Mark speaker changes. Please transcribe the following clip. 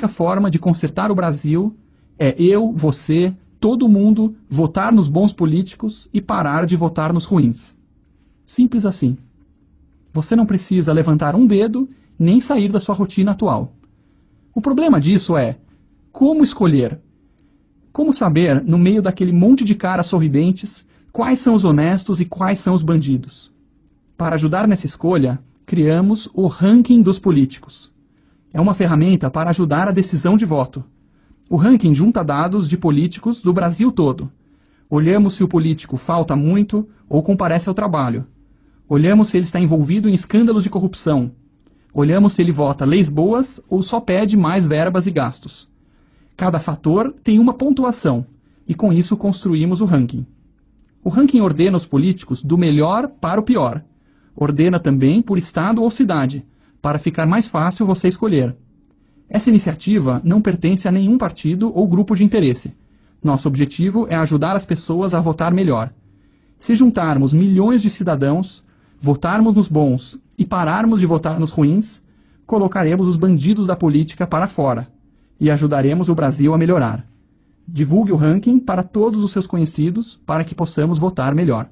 Speaker 1: única forma de consertar o Brasil é eu, você, todo mundo votar nos bons políticos e parar de votar nos ruins. Simples assim. Você não precisa levantar um dedo nem sair da sua rotina atual. O problema disso é como escolher? Como saber, no meio daquele monte de caras sorridentes, quais são os honestos e quais são os bandidos? Para ajudar nessa escolha, criamos o ranking dos políticos. É uma ferramenta para ajudar a decisão de voto. O ranking junta dados de políticos do Brasil todo. Olhamos se o político falta muito ou comparece ao trabalho. Olhamos se ele está envolvido em escândalos de corrupção. Olhamos se ele vota leis boas ou só pede mais verbas e gastos. Cada fator tem uma pontuação, e com isso construímos o ranking. O ranking ordena os políticos do melhor para o pior. Ordena também por estado ou cidade, para ficar mais fácil você escolher. Essa iniciativa não pertence a nenhum partido ou grupo de interesse. Nosso objetivo é ajudar as pessoas a votar melhor. Se juntarmos milhões de cidadãos, votarmos nos bons e pararmos de votar nos ruins, colocaremos os bandidos da política para fora e ajudaremos o Brasil a melhorar. Divulgue o ranking para todos os seus conhecidos para que possamos votar melhor.